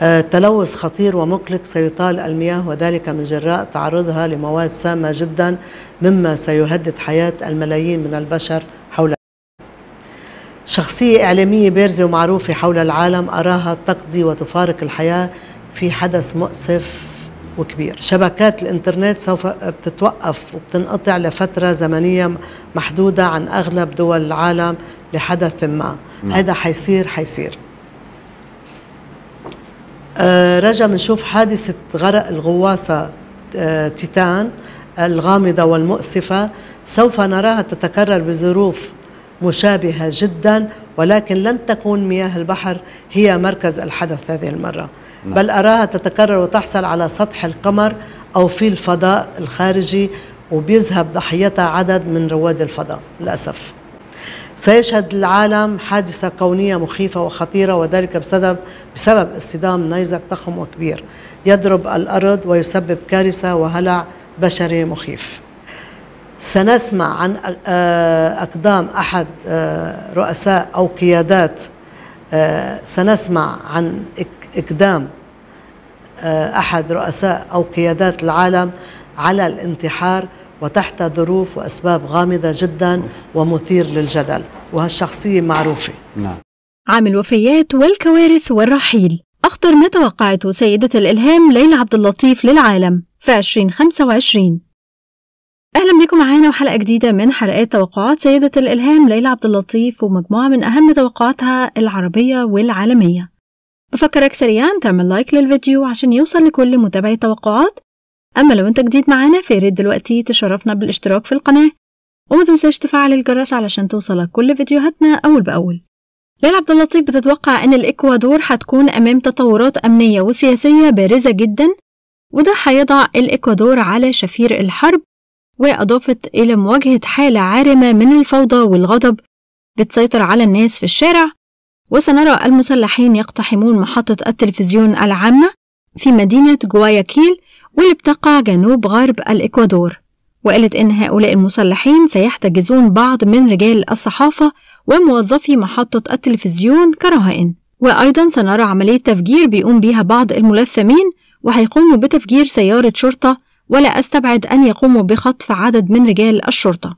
آه، تلوث خطير ومقلق سيطال المياه وذلك من جراء تعرضها لمواد سامة جدا مما سيهدد حياة الملايين من البشر حول شخصية إعلامية بارزة ومعروفة حول العالم أراها تقضي وتفارق الحياة في حدث مؤسف وكبير شبكات الإنترنت سوف بتتوقف وبتنقطع لفترة زمنية محدودة عن أغلب دول العالم لحدث ما نعم. هذا حيصير حيصير آه، رجا بنشوف حادثة غرق الغواصة آه، تيتان الغامضة والمؤسفة سوف نراها تتكرر بظروف مشابهة جدا ولكن لن تكون مياه البحر هي مركز الحدث هذه المرة نعم. بل أراها تتكرر وتحصل على سطح القمر أو في الفضاء الخارجي وبيذهب ضحيتها عدد من رواد الفضاء للأسف سيشهد العالم حادثة كونية مخيفة وخطيرة وذلك بسبب بسبب اصطدام نيزك ضخم وكبير يضرب الأرض ويسبب كارثة وهلع بشري مخيف سنسمع عن آه، أقدام أحد آه، رؤساء أو قيادات آه، سنسمع عن إقدام أحد رؤساء أو قيادات العالم على الانتحار وتحت ظروف وأسباب غامضة جدا ومثير للجدل وهالشخصية معروفة نعم. عام الوفيات والكوارث والرحيل أخطر ما توقعته سيدة الإلهام ليلى عبد اللطيف للعالم في 2025 أهلا بكم معانا وحلقة جديدة من حلقات توقعات سيدة الإلهام ليلى عبد اللطيف ومجموعة من أهم توقعاتها العربية والعالمية بفكرك سريعا تعمل لايك للفيديو عشان يوصل لكل متابعي توقعات أما لو أنت جديد معانا فياريت دلوقتي تشرفنا بالاشتراك في القناة وما تنساش تفعل الجرس علشان توصلك كل فيديوهاتنا أول بأول ليلى عبد اللطيف بتتوقع أن الإكوادور هتكون أمام تطورات أمنية وسياسية بارزة جدا وده هيضع الإكوادور على شفير الحرب وأضافت إلى مواجهة حالة عارمة من الفوضى والغضب بتسيطر على الناس في الشارع وسنرى المسلحين يقتحمون محطة التلفزيون العامة في مدينة جواياكيل واللي بتقع جنوب غرب الإكوادور وقالت إن هؤلاء المسلحين سيحتجزون بعض من رجال الصحافة وموظفي محطة التلفزيون كرهائن وأيضا سنرى عملية تفجير بيقوم بيها بعض الملثمين وهيقوموا بتفجير سيارة شرطة ولا أستبعد أن يقوموا بخطف عدد من رجال الشرطة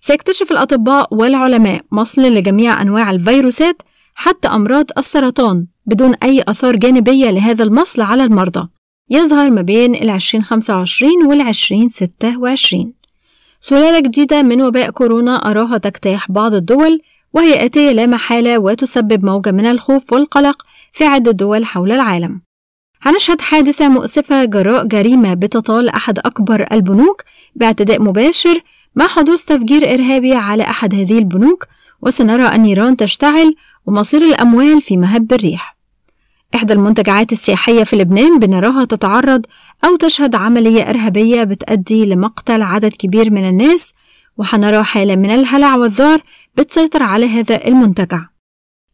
سيكتشف الأطباء والعلماء مصل لجميع أنواع الفيروسات حتى أمراض السرطان بدون أي آثار جانبية لهذا المصل على المرضى يظهر ما بين العشرين خمسة وعشرين والعشرين ستة وعشرين سلالة جديدة من وباء كورونا أراها تجتاح بعض الدول وهي آتية لا محالة وتسبب موجة من الخوف والقلق في عدة دول حول العالم هنشهد حادثة مؤسفة جراء جريمة بتطال أحد أكبر البنوك باعتداء مباشر مع حدوث تفجير إرهابي على أحد هذه البنوك وسنرى النيران تشتعل ومصير الأموال في مهب الريح إحدى المنتجعات السياحية في لبنان بنراها تتعرض أو تشهد عملية إرهابية بتأدي لمقتل عدد كبير من الناس وهنرى حالة من الهلع والذعر بتسيطر على هذا المنتجع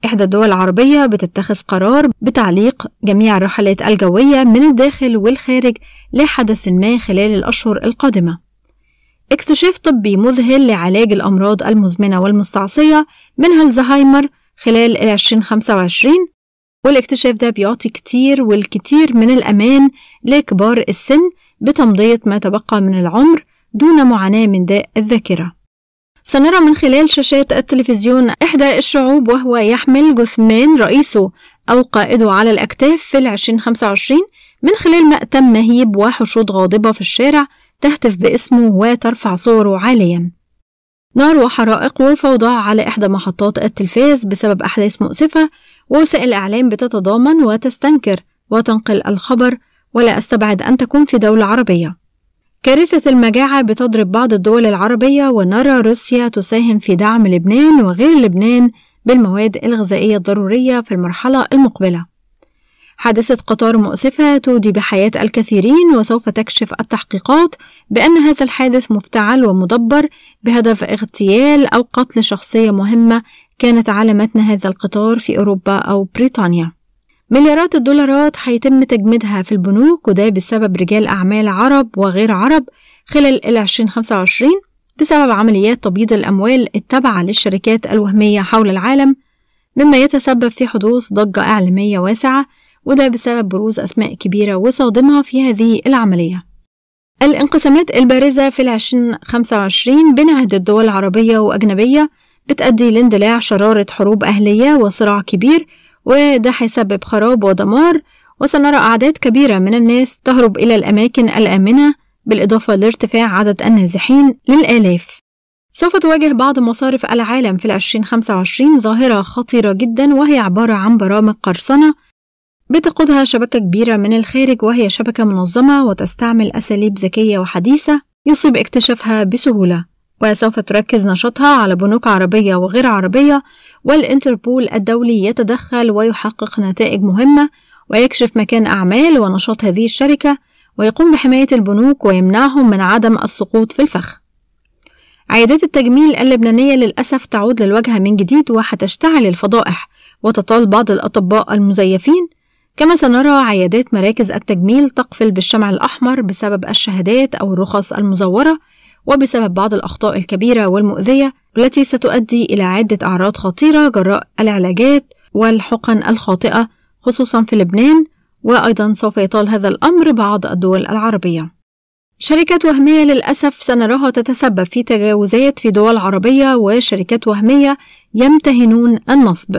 إحدى الدول العربية بتتخذ قرار بتعليق جميع الرحلات الجوية من الداخل والخارج لحدث ما خلال الأشهر القادمة اكتشاف طبي مذهل لعلاج الأمراض المزمنة والمستعصية منها الزهايمر خلال 2025 والاكتشاف ده بيعطي كتير والكتير من الأمان لكبار السن بتمضية ما تبقى من العمر دون معاناة من داء الذاكرة سنرى من خلال شاشات التلفزيون إحدى الشعوب وهو يحمل جثمان رئيسه أو قائده على الأكتاف في العشرين خمسة وعشرين من خلال مأتم مهيب وحشود غاضبة في الشارع تهتف باسمه وترفع صوره عالياً نار وحرائق وفوضى على إحدى محطات التلفاز بسبب أحداث مؤسفة ووسائل الإعلام بتتضامن وتستنكر وتنقل الخبر ولا أستبعد أن تكون في دولة عربية. كارثة المجاعة بتضرب بعض الدول العربية ونرى روسيا تساهم في دعم لبنان وغير لبنان بالمواد الغذائية الضرورية في المرحلة المقبلة. حادثة قطار مؤسفة تودي بحياة الكثيرين وسوف تكشف التحقيقات بأن هذا الحادث مفتعل ومدبر بهدف اغتيال أو قتل شخصية مهمة كانت على متن هذا القطار في أوروبا أو بريطانيا مليارات الدولارات هيتم تجميدها في البنوك وده بسبب رجال أعمال عرب وغير عرب خلال ال 2025 بسبب عمليات تبييض الأموال التابعة للشركات الوهمية حول العالم مما يتسبب في حدوث ضجة إعلامية واسعة وده بسبب بروز أسماء كبيرة وصادمة في هذه العملية الانقسامات البارزة في العشرين وعشرين بين عدة دول عربية وأجنبية بتأدي لاندلاع شرارة حروب أهلية وصراع كبير وده هيسبب خراب ودمار وسنرى أعداد كبيرة من الناس تهرب إلى الأماكن الآمنة بالإضافة لارتفاع عدد النازحين للآلاف سوف تواجه بعض مصارف العالم في 2025 ظاهرة خطيرة جدا وهي عبارة عن برامج قرصنة بتقودها شبكة كبيرة من الخارج وهي شبكة منظمة وتستعمل أساليب ذكية وحديثة يصيب اكتشافها بسهولة وسوف تركز نشاطها على بنوك عربية وغير عربية والإنتربول الدولي يتدخل ويحقق نتائج مهمة ويكشف مكان أعمال ونشاط هذه الشركة ويقوم بحماية البنوك ويمنعهم من عدم السقوط في الفخ عيادات التجميل اللبنانية للأسف تعود للواجهة من جديد وحتشتعل الفضائح وتطال بعض الأطباء المزيفين كما سنرى عيادات مراكز التجميل تقفل بالشمع الأحمر بسبب الشهادات أو الرخص المزورة وبسبب بعض الأخطاء الكبيرة والمؤذية والتي ستؤدي إلى عدة أعراض خطيرة جراء العلاجات والحقن الخاطئة خصوصا في لبنان وأيضا سوف يطال هذا الأمر بعض الدول العربية شركات وهمية للأسف سنراها تتسبب في تجاوزات في دول عربية وشركات وهمية يمتهنون النصب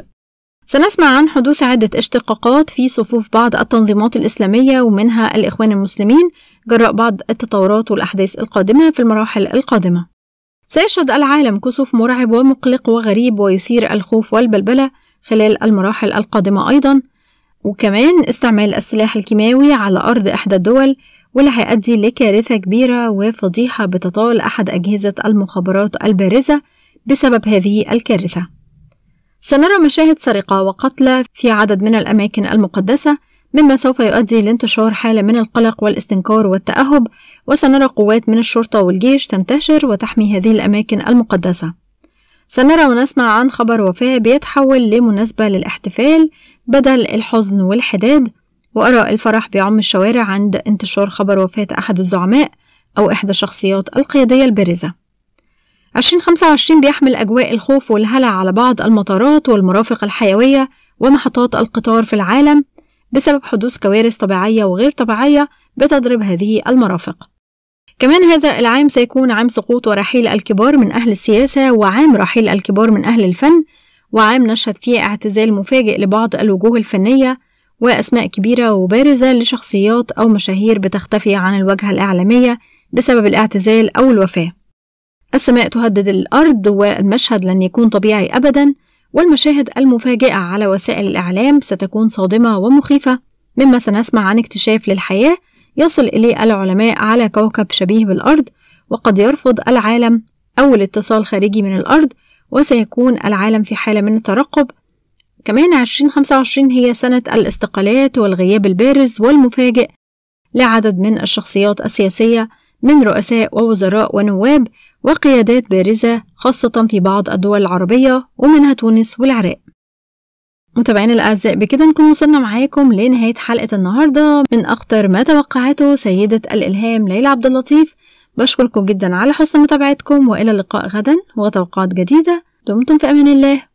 سنسمع عن حدوث عدة اشتقاقات في صفوف بعض التنظيمات الإسلامية ومنها الإخوان المسلمين جراء بعض التطورات والأحداث القادمة في المراحل القادمة. سيشهد العالم كسوف مرعب ومقلق وغريب ويثير الخوف والبلبلة خلال المراحل القادمة أيضًا، وكمان استعمال السلاح الكيماوي على أرض إحدى الدول واللي هيؤدي لكارثة كبيرة وفضيحة بتطال أحد أجهزة المخابرات البارزة بسبب هذه الكارثة. سنرى مشاهد سرقة وقتل في عدد من الأماكن المقدسة مما سوف يؤدي لانتشار حالة من القلق والاستنكار والتأهب وسنرى قوات من الشرطة والجيش تنتشر وتحمي هذه الأماكن المقدسة سنرى ونسمع عن خبر وفاة بيتحول لمناسبة للاحتفال بدل الحزن والحداد وأرى الفرح بيعم الشوارع عند انتشار خبر وفاة أحد الزعماء أو إحدى الشخصيات القيادية البارزة 2025 بيحمل أجواء الخوف والهلع على بعض المطارات والمرافق الحيوية ومحطات القطار في العالم بسبب حدوث كوارث طبيعية وغير طبيعية بتضرب هذه المرافق كمان هذا العام سيكون عام سقوط ورحيل الكبار من أهل السياسة وعام رحيل الكبار من أهل الفن وعام نشهد فيه اعتزال مفاجئ لبعض الوجوه الفنية وأسماء كبيرة وبارزة لشخصيات أو مشاهير بتختفي عن الواجهة الإعلامية بسبب الاعتزال أو الوفاة السماء تهدد الأرض والمشهد لن يكون طبيعي أبدا والمشاهد المفاجئة على وسائل الإعلام ستكون صادمة ومخيفة مما سنسمع عن اكتشاف للحياة يصل إليه العلماء على كوكب شبيه بالأرض وقد يرفض العالم أول اتصال خارجي من الأرض وسيكون العالم في حالة من الترقب كمان 2025 هي سنة الاستقالات والغياب البارز والمفاجئ لعدد من الشخصيات السياسية من رؤساء ووزراء ونواب وقيادات بارزة خاصة في بعض الدول العربية ومنها تونس والعراق متابعين الأعزاء بكده نكون وصلنا معاكم لنهاية حلقة النهاردة من أخطر ما توقعته سيدة الإلهام ليلى عبد اللطيف بشكركم جدا على حسن متابعتكم وإلى اللقاء غدا وتوقعات جديدة دمتم في أمان الله